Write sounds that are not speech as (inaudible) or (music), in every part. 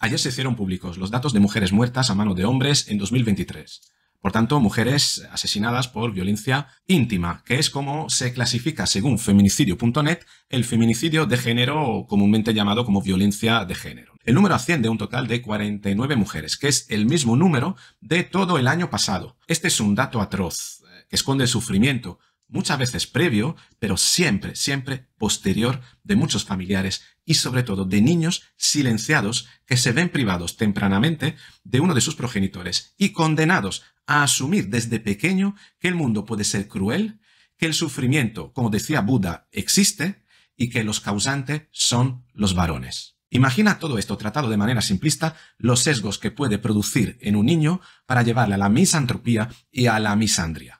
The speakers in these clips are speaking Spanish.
Ayer se hicieron públicos los datos de mujeres muertas a mano de hombres en 2023. Por tanto, mujeres asesinadas por violencia íntima, que es como se clasifica según feminicidio.net el feminicidio de género comúnmente llamado como violencia de género. El número asciende a un total de 49 mujeres, que es el mismo número de todo el año pasado. Este es un dato atroz, eh, que esconde el sufrimiento, muchas veces previo, pero siempre, siempre posterior de muchos familiares y sobre todo de niños silenciados que se ven privados tempranamente de uno de sus progenitores y condenados a asumir desde pequeño que el mundo puede ser cruel, que el sufrimiento, como decía Buda, existe y que los causantes son los varones. Imagina todo esto tratado de manera simplista, los sesgos que puede producir en un niño para llevarle a la misantropía y a la misandria.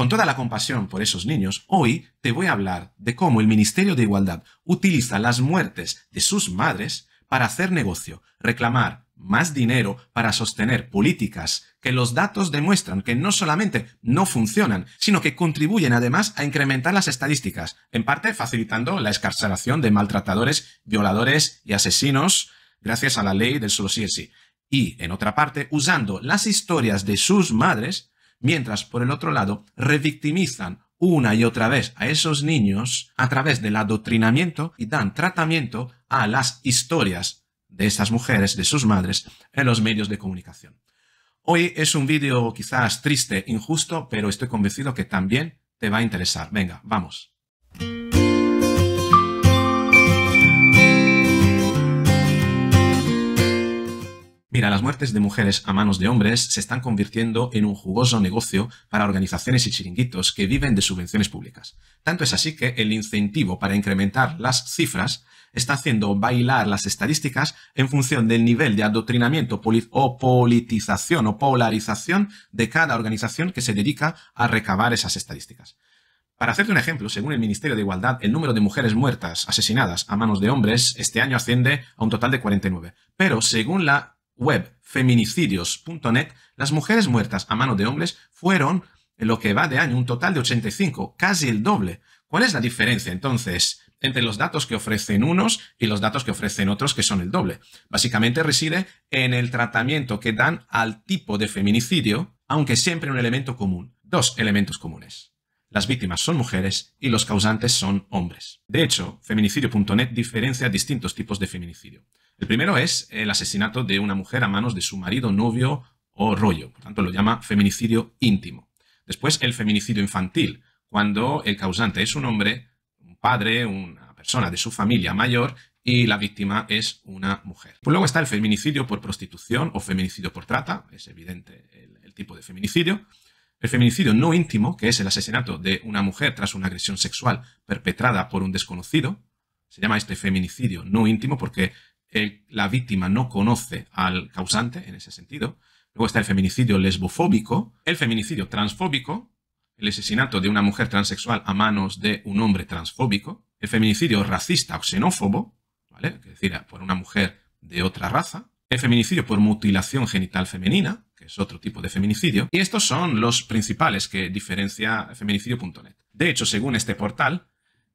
Con toda la compasión por esos niños, hoy te voy a hablar de cómo el Ministerio de Igualdad utiliza las muertes de sus madres para hacer negocio, reclamar más dinero para sostener políticas que los datos demuestran que no solamente no funcionan, sino que contribuyen además a incrementar las estadísticas, en parte facilitando la escarcelación de maltratadores, violadores y asesinos gracias a la ley del solo sí es sí, y en otra parte usando las historias de sus madres mientras por el otro lado revictimizan una y otra vez a esos niños a través del adoctrinamiento y dan tratamiento a las historias de esas mujeres, de sus madres, en los medios de comunicación. Hoy es un vídeo quizás triste, injusto, pero estoy convencido que también te va a interesar. Venga, vamos. Mira, las muertes de mujeres a manos de hombres se están convirtiendo en un jugoso negocio para organizaciones y chiringuitos que viven de subvenciones públicas. Tanto es así que el incentivo para incrementar las cifras está haciendo bailar las estadísticas en función del nivel de adoctrinamiento o politización o polarización de cada organización que se dedica a recabar esas estadísticas. Para hacerte un ejemplo, según el Ministerio de Igualdad, el número de mujeres muertas, asesinadas a manos de hombres, este año asciende a un total de 49. Pero según la web feminicidios.net, las mujeres muertas a mano de hombres fueron, en lo que va de año, un total de 85, casi el doble. ¿Cuál es la diferencia entonces entre los datos que ofrecen unos y los datos que ofrecen otros, que son el doble? Básicamente reside en el tratamiento que dan al tipo de feminicidio, aunque siempre un elemento común, dos elementos comunes las víctimas son mujeres y los causantes son hombres. De hecho, feminicidio.net diferencia distintos tipos de feminicidio. El primero es el asesinato de una mujer a manos de su marido, novio o rollo. Por tanto, lo llama feminicidio íntimo. Después, el feminicidio infantil, cuando el causante es un hombre, un padre, una persona de su familia mayor y la víctima es una mujer. Pues luego está el feminicidio por prostitución o feminicidio por trata, es evidente el, el tipo de feminicidio. El feminicidio no íntimo, que es el asesinato de una mujer tras una agresión sexual perpetrada por un desconocido, se llama este feminicidio no íntimo porque la víctima no conoce al causante en ese sentido. Luego está el feminicidio lesbofóbico, el feminicidio transfóbico, el asesinato de una mujer transexual a manos de un hombre transfóbico, el feminicidio racista o xenófobo, ¿vale? Es decir, por una mujer de otra raza, el feminicidio por mutilación genital femenina, que es otro tipo de feminicidio, y estos son los principales que diferencia feminicidio.net. De hecho, según este portal,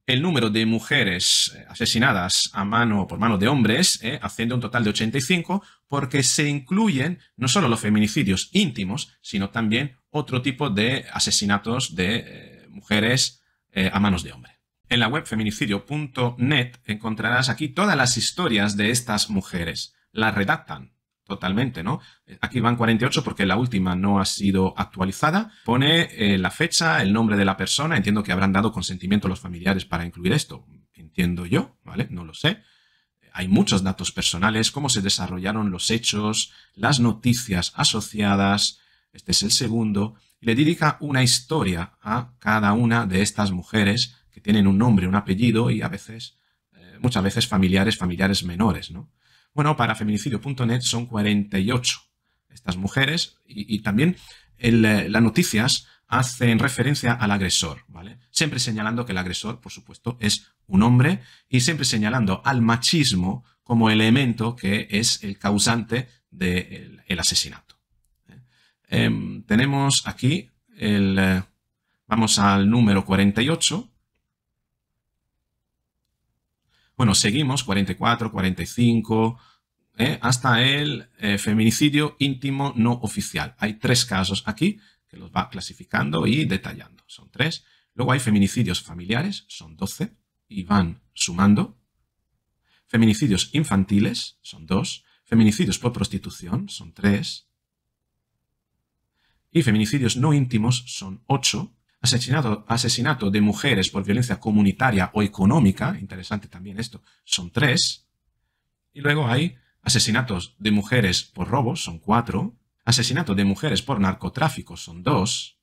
el número de mujeres eh, asesinadas a mano por mano de hombres eh, asciende a un total de 85 porque se incluyen no solo los feminicidios íntimos, sino también otro tipo de asesinatos de eh, mujeres eh, a manos de hombre. En la web feminicidio.net encontrarás aquí todas las historias de estas mujeres. Las redactan, totalmente, ¿no? Eh, aquí mm. van 48 porque la última no ha sido actualizada. Pone eh, la fecha, el nombre de la persona. Entiendo que habrán dado consentimiento los familiares para incluir esto. Entiendo yo, ¿vale? No lo sé. Hay muchos datos personales, cómo se desarrollaron los hechos, las noticias asociadas. Este es el segundo. le dedica una historia a cada una de estas mujeres que tienen un nombre, un apellido y a veces, eh, muchas veces familiares, familiares menores, ¿no? Bueno, para feminicidio.net son 48 estas mujeres y, también eh, las noticias hacen referencia al agresor, ¿vale? Siempre señalando que el agresor, por supuesto, es un hombre y siempre señalando al machismo como elemento que es el causante del asesinato. ¿eh? Em, tenemos aquí el... Eh, vamos al número 48 bueno, seguimos, 44, 45, ¿eh? hasta el eh, feminicidio íntimo no oficial. Hay tres casos aquí que los va clasificando y detallando. Son tres. Luego hay feminicidios familiares, son 12, y van sumando. Feminicidios infantiles, son dos. Feminicidios por prostitución, son tres. Y feminicidios no íntimos, son ocho asesinato, de mujeres por violencia comunitaria o económica, interesante también esto, son tres. Y luego hay asesinatos de mujeres por robos, son cuatro. Asesinato de mujeres por narcotráfico, son dos.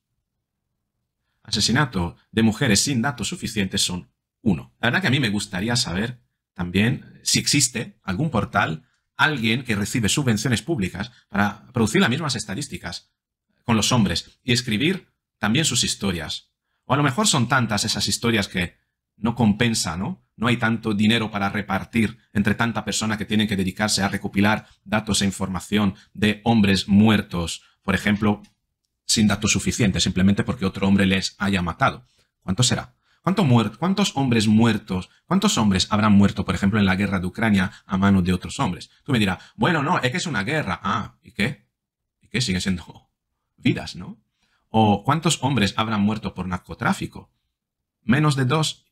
Asesinato de mujeres sin datos suficientes, son uno. La verdad que a mí me gustaría saber también eh, si existe algún portal, alguien que recibe subvenciones públicas para producir las mismas estadísticas con los hombres y escribir también sus historias. O a lo mejor son tantas esas historias que no compensa, ¿no? No hay tanto dinero para repartir entre tanta persona que tienen que dedicarse a recopilar datos e información de hombres muertos, por ejemplo, sin datos suficientes, simplemente porque otro hombre les haya matado. ¿Cuánto será? ¿Cuántos hombres muertos, cuántos hombres habrán muerto, por ejemplo, en la guerra de Ucrania a manos de otros hombres? Tú me dirás, bueno, no, es que es una guerra. Ah, ¿y qué? ¿Y qué? sigue siendo (laughs) vidas, ¿no? ¿O cuántos hombres habrán muerto por narcotráfico? Menos de dos,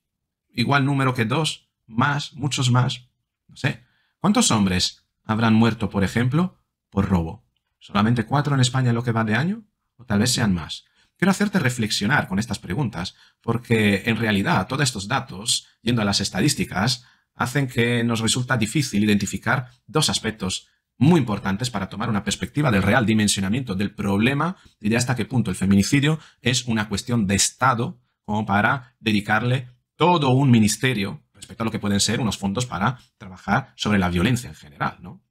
igual número que dos, más, muchos más, no sé. ¿Cuántos hombres habrán muerto, por ejemplo, por robo? ¿Solamente cuatro en España lo que va de año? ¿O tal vez sean más? Quiero hacerte reflexionar con estas preguntas, porque en realidad todos estos datos, yendo a las estadísticas, hacen que nos resulta difícil identificar dos aspectos muy importantes para tomar una perspectiva del real dimensionamiento del problema y de hasta qué punto el feminicidio es una cuestión de Estado como para dedicarle todo un ministerio respecto a lo que pueden ser unos fondos para trabajar sobre la violencia en general. ¿no?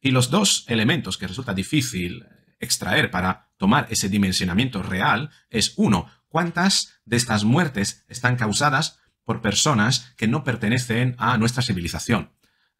Y los dos elementos que resulta difícil extraer para tomar ese dimensionamiento real es, uno, cuántas de estas muertes están causadas por personas que no pertenecen a nuestra civilización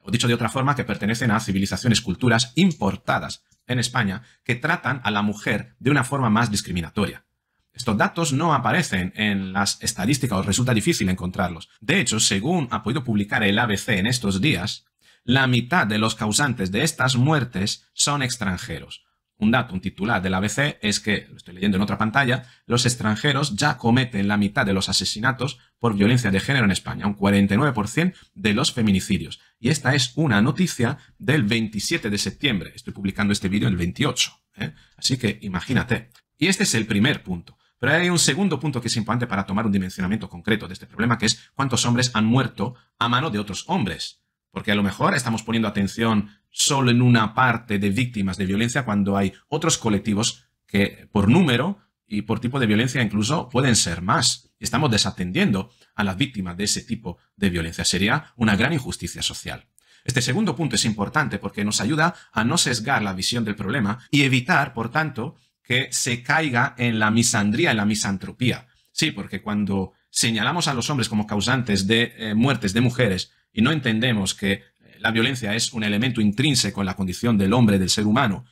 o dicho de otra forma, que pertenecen a civilizaciones, culturas importadas en España que tratan a la mujer de una forma más discriminatoria. Estos datos no aparecen en las estadísticas o resulta difícil encontrarlos. De hecho, según ha podido publicar el ABC en estos días, la mitad de los causantes de estas muertes son extranjeros, un dato, un titular del ABC es que, lo estoy leyendo en otra pantalla, los extranjeros ya cometen la mitad de los asesinatos por violencia de género en España, un 49% de los feminicidios. Y esta es una noticia del 27 de septiembre. Estoy publicando este vídeo el 28. ¿eh? Así que imagínate. Y este es el primer punto. Pero hay un segundo punto que es importante para tomar un dimensionamiento concreto de este problema, que es cuántos hombres han muerto a mano de otros hombres. Porque a lo mejor estamos poniendo atención solo en una parte de víctimas de violencia cuando hay otros colectivos que por número y por tipo de violencia incluso pueden ser más. Estamos desatendiendo a las víctimas de ese tipo de violencia. Sería una gran injusticia social. Este segundo punto es importante porque nos ayuda a no sesgar la visión del problema y evitar, por tanto, que se caiga en la misandría, en la misantropía. Sí, porque cuando señalamos a los hombres como causantes de eh, muertes de mujeres y no entendemos que eh, la violencia es un elemento intrínseco en la condición del hombre, del ser humano,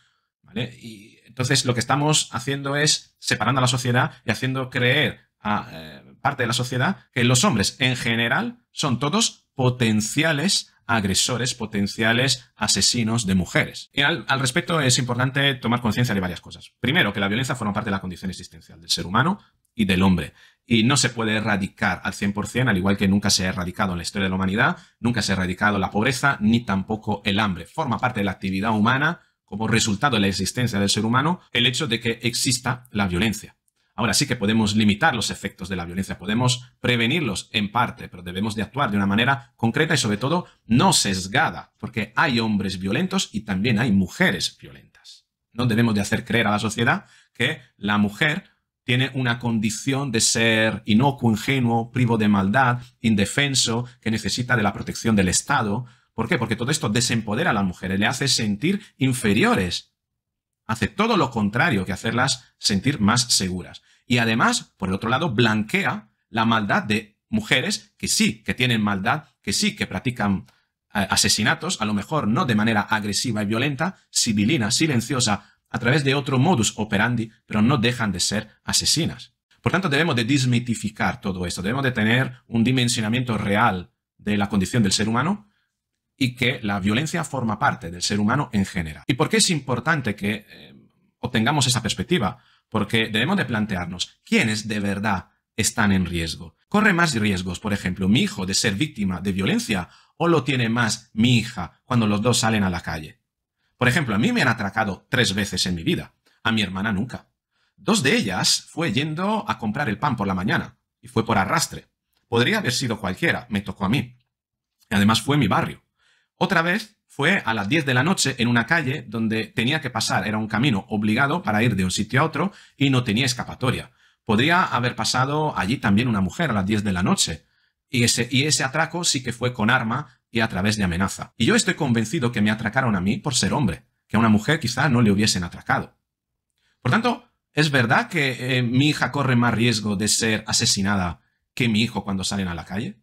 Y entonces lo que estamos haciendo es separando a la sociedad y haciendo creer a eh, parte de la sociedad que los hombres en general son todos potenciales agresores, potenciales asesinos de mujeres. Y al respecto es importante tomar conciencia de varias cosas. Primero, que la violencia forma parte de la condición existencial del ser humano y del hombre y no se puede erradicar al 100%, al igual que nunca se ha erradicado en la historia de la humanidad, nunca se ha erradicado la pobreza ni tampoco el hambre. Forma parte de la actividad humana como resultado de la existencia del ser humano el hecho de que exista la violencia. Ahora sí que podemos limitar los efectos de la violencia, podemos prevenirlos en parte, pero debemos de actuar de una manera concreta y sobre todo no sesgada, porque hay hombres violentos y también hay mujeres violentas. No debemos de hacer creer a la sociedad que la mujer tiene una condición de ser inocuo, ingenuo, privo de maldad, indefenso, que necesita de la protección del Estado. ¿Por qué? Porque todo esto desempodera a las mujeres, le hace sentir inferiores. Hace todo lo contrario que hacerlas sentir más seguras. Y además, por el otro lado, blanquea la maldad de mujeres que sí, que tienen maldad, que sí, que practican eh, asesinatos, a lo mejor no de manera agresiva y violenta, sibilina, silenciosa, a través de otro modus operandi, pero no dejan de ser asesinas. Por tanto, debemos de desmitificar todo esto, debemos de tener un dimensionamiento real de la condición del ser humano y que la violencia forma parte del ser humano en general. ¿Y por qué es importante que eh, obtengamos esa perspectiva? Porque debemos de plantearnos quiénes de verdad están en riesgo. ¿Corre más riesgos, por ejemplo, mi hijo de ser víctima de violencia o lo tiene más mi hija cuando los dos salen a la calle? Por ejemplo, a mí me han atracado tres veces en mi vida, a mi hermana nunca. Dos de ellas fue yendo a comprar el pan por la mañana, y fue por arrastre. Podría haber sido cualquiera, me tocó a mí. Y además fue mi barrio. Otra vez fue a las 10 de la noche en una calle donde tenía que pasar, era un camino obligado para ir de un sitio a otro y no tenía escapatoria. Podría haber pasado allí también una mujer a las 10 de la noche. Y ese, y ese atraco sí que fue con arma y a través de amenaza. Y yo estoy convencido que me atracaron a mí por ser hombre, que a una mujer quizá no le hubiesen atracado. Por tanto, es verdad que eh, mi hija corre más riesgo de ser asesinada que mi hijo cuando salen a la calle.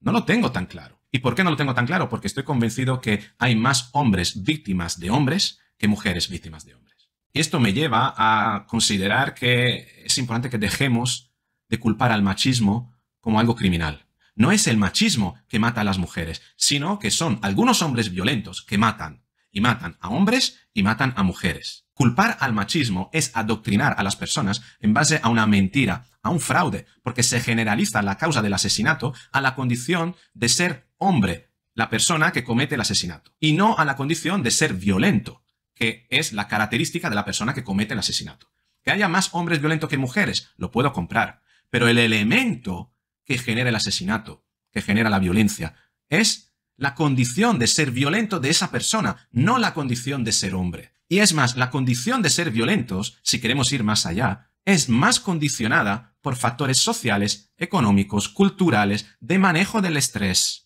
No lo tengo tan claro. ¿Y por qué no lo tengo tan claro? Porque estoy convencido que hay más hombres víctimas de hombres que mujeres víctimas de hombres. Y esto me lleva a considerar que es importante que dejemos de culpar al machismo como algo criminal. No es el machismo que mata a las mujeres, sino que son algunos hombres violentos que matan, y matan a hombres y matan a mujeres. Culpar al machismo es adoctrinar a las personas en base a una mentira, a un fraude, porque se generaliza la causa del asesinato a la condición de ser hombre, la persona que comete el asesinato, y no a la condición de ser violento, que es la característica de la persona que comete el asesinato. Que haya más hombres violentos que mujeres, lo puedo comprar, pero el elemento que genera el asesinato, que genera la violencia. Es la condición de ser violento de esa persona, no la condición de ser hombre. Y es más, la condición de ser violentos, si queremos ir más allá, es más condicionada por factores sociales, económicos, culturales, de manejo del estrés,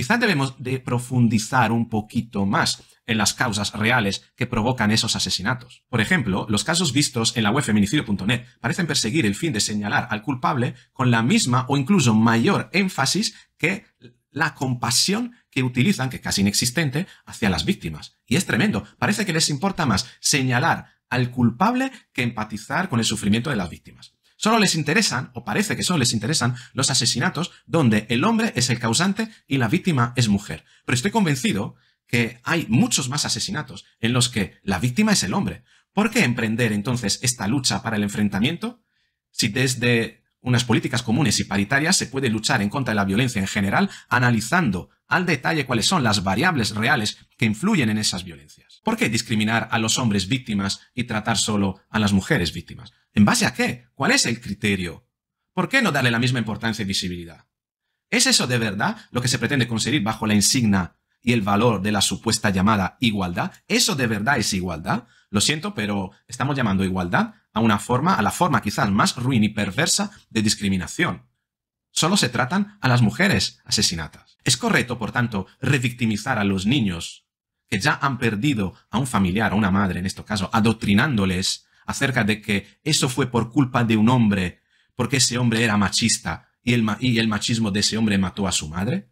Quizás debemos de profundizar un poquito más en las causas reales que provocan esos asesinatos. Por ejemplo, los casos vistos en la web feminicidio.net parecen perseguir el fin de señalar al culpable con la misma o incluso mayor énfasis que la compasión que utilizan, que es casi inexistente, hacia las víctimas. Y es tremendo, parece que les importa más señalar al culpable que empatizar con el sufrimiento de las víctimas. Solo les interesan, o parece que solo les interesan, los asesinatos donde el hombre es el causante y la víctima es mujer. Pero estoy convencido que hay muchos más asesinatos en los que la víctima es el hombre. ¿Por qué emprender entonces esta lucha para el enfrentamiento si desde unas políticas comunes y paritarias se puede luchar en contra de la violencia en general analizando al detalle cuáles son las variables reales que influyen en esas violencias? ¿Por qué discriminar a los hombres víctimas y tratar solo a las mujeres víctimas? ¿En base a qué? ¿Cuál es el criterio? ¿Por qué no darle la misma importancia y visibilidad? ¿Es eso de verdad lo que se pretende conseguir bajo la insignia y el valor de la supuesta llamada igualdad? ¿Eso de verdad es igualdad? Lo siento, pero estamos llamando igualdad a una forma, a la forma quizás más ruin y perversa de discriminación. Solo se tratan a las mujeres asesinatas. Es correcto, por tanto, revictimizar a los niños que ya han perdido a un familiar, a una madre en este caso, adoctrinándoles acerca de que eso fue por culpa de un hombre, porque ese hombre era machista y el, y el machismo de ese hombre mató a su madre?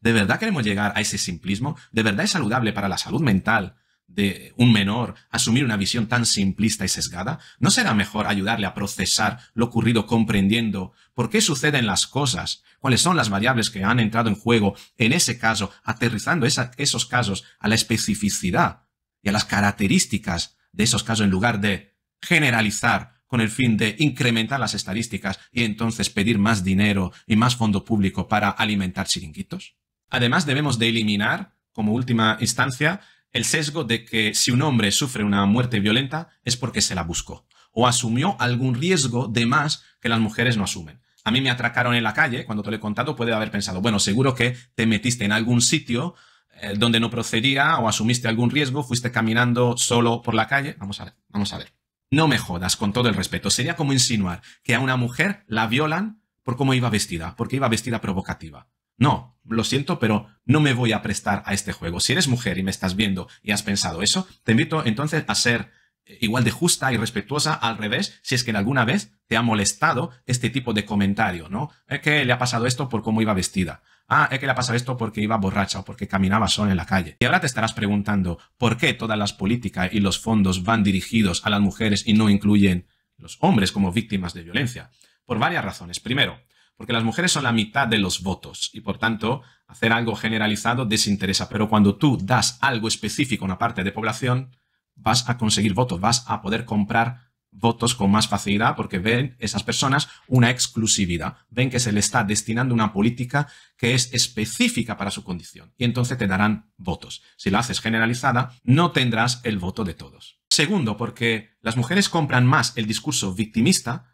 ¿De verdad queremos llegar a ese simplismo? ¿De verdad es saludable para la salud mental de un menor asumir una visión tan simplista y sesgada? ¿No será mejor ayudarle a procesar lo ocurrido comprendiendo por qué suceden las cosas, cuáles son las variables que han entrado en juego en ese caso, aterrizando esos casos a la especificidad y a las características de esos casos en lugar de generalizar con el fin de incrementar las estadísticas y entonces pedir más dinero y más fondo público para alimentar chiringuitos? Además debemos de eliminar como última instancia, el sesgo de que si un hombre sufre una muerte violenta es porque se la buscó o asumió algún riesgo de más que las mujeres no asumen. A mí me atracaron en la calle, cuando te lo he contado, puede haber pensado, bueno, seguro que te metiste en algún sitio eh, donde no procedía o asumiste algún riesgo, fuiste caminando solo por la calle. Vamos a ver, vamos a ver. No me jodas, con todo el respeto. Sería como insinuar que a una mujer la violan por cómo iba vestida, porque iba vestida provocativa. No, lo siento, pero no me voy a prestar a este juego. Si eres mujer y me estás viendo y has pensado eso, te invito entonces a ser eh, igual de justa y respetuosa al revés, si es que en alguna vez te ha molestado este tipo de comentario, ¿no? Es que le ha pasado esto por cómo iba vestida. Ah, es que le ha pasado esto porque iba borracha o porque caminaba sola en la calle. Y ahora te estarás preguntando por qué todas las políticas y los fondos van dirigidos a las mujeres y no incluyen los hombres como víctimas de violencia. Por varias razones. Primero, porque las mujeres son la mitad de los votos y por tanto hacer algo generalizado desinteresa, pero cuando tú das algo específico a una parte de población, vas a conseguir votos, vas a poder comprar votos con más facilidad porque ven esas personas una exclusividad, ven que se le está destinando una política que es específica para su condición y entonces te darán votos. Si la haces generalizada, no tendrás el voto de todos. Segundo, porque las mujeres compran más el discurso victimista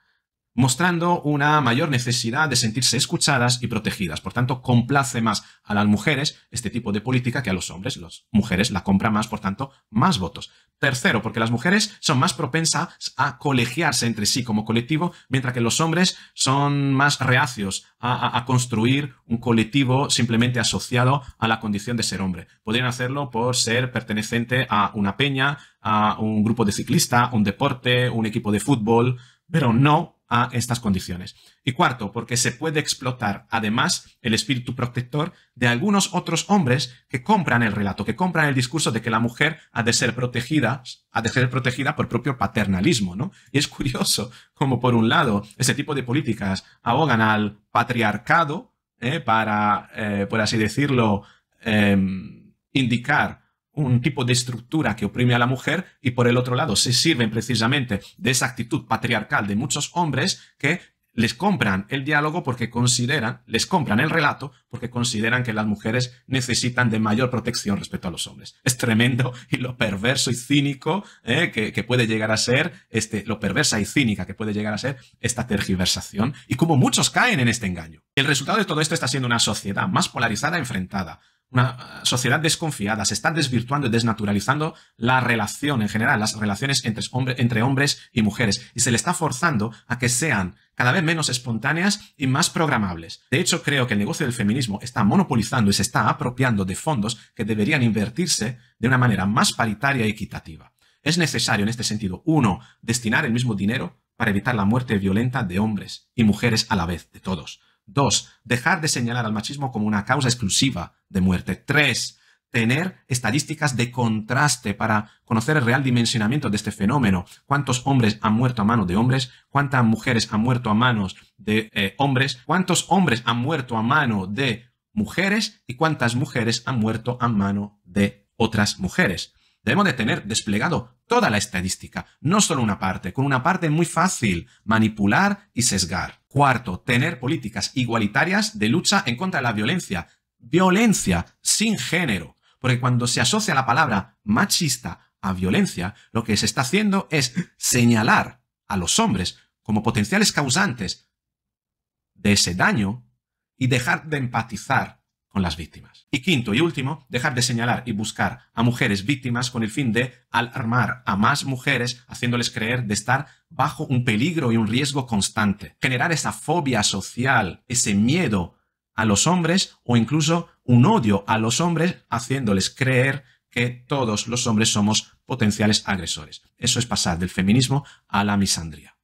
mostrando una mayor necesidad de sentirse escuchadas y protegidas. Por tanto, complace más a las mujeres este tipo de política que a los hombres. Las mujeres la compran más, por tanto, más votos. Tercero, porque las mujeres son más propensas a colegiarse entre sí como colectivo, mientras que los hombres son más reacios a, construir un colectivo simplemente asociado a la condición de ser hombre. Podrían hacerlo por ser perteneciente a una peña, a un grupo de ciclista, un deporte, un equipo de fútbol, pero no a estas condiciones. Y cuarto, porque se puede explotar además el espíritu protector de algunos otros hombres que compran el relato, que compran el discurso de que la mujer ha de ser protegida, ha de ser protegida por propio paternalismo, ¿no? Y es curioso como por un lado ese tipo de políticas abogan al patriarcado ¿eh? para, eh, por así decirlo, em, indicar un tipo de estructura que oprime a la mujer y por el otro lado se sirven precisamente de esa actitud patriarcal de muchos hombres que les compran el diálogo porque consideran, les compran el relato porque consideran que las mujeres necesitan de mayor protección respecto a los hombres. Es tremendo y lo perverso y cínico eh, que, puede llegar a ser, este, lo perversa y cínica que puede llegar a ser esta tergiversación y como muchos caen en este engaño. El resultado de todo esto está siendo una sociedad más polarizada, enfrentada, una sociedad desconfiada, se está desvirtuando y desnaturalizando la relación en general, las relaciones entre, hombres y mujeres, y se le está forzando a que sean cada vez menos espontáneas y más programables. De hecho, creo que el negocio del feminismo está monopolizando y se está apropiando de fondos que deberían invertirse de una manera más paritaria y equitativa. Es necesario, en este sentido, uno, destinar el mismo dinero para evitar la muerte violenta de hombres y mujeres a la vez, de todos dos Dejar de señalar al machismo como una causa exclusiva de muerte. tres Tener estadísticas de contraste para conocer el real dimensionamiento de este fenómeno. ¿Cuántos hombres han muerto a manos de hombres? ¿Cuántas mujeres han muerto a manos de eh, hombres? ¿Cuántos hombres han muerto a mano de mujeres? ¿Y cuántas mujeres han muerto a mano de otras mujeres? Debemos de tener desplegado toda la estadística, no solo una parte. Con una parte muy fácil manipular y sesgar. Cuarto, tener políticas igualitarias de lucha en contra de la violencia. Violencia sin género. Porque cuando se asocia la palabra machista a violencia, lo que se está haciendo es señalar a los hombres como potenciales causantes de ese daño y dejar de empatizar las víctimas. Y quinto y último, dejar de señalar y buscar a mujeres víctimas con el fin de alarmar a más mujeres haciéndoles creer de estar bajo un peligro y un riesgo constante. Generar esa fobia social, ese miedo a los hombres o incluso un odio a los hombres haciéndoles creer que todos los hombres somos potenciales agresores. Eso es pasar del feminismo a la misandría.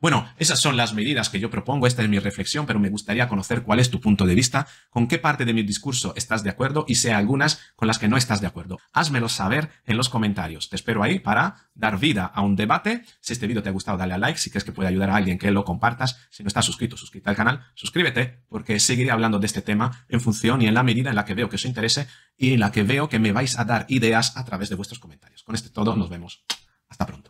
Bueno, esas son las medidas que yo propongo, esta es mi reflexión, pero me gustaría conocer cuál es tu punto de vista, con qué parte de mi discurso estás de acuerdo y si hay algunas con las que no estás de acuerdo. Házmelo saber en los comentarios. Te espero ahí para dar vida a un debate. Si este vídeo te ha gustado, dale a like. Si crees que puede ayudar a alguien, que lo compartas. Si no estás suscrito, suscríbete al canal, suscríbete, porque seguiré hablando de este tema en función y en la medida en la que veo que os interese y en la que veo que me vais a dar ideas a través de vuestros comentarios. Con este todo, nos vemos. Hasta pronto.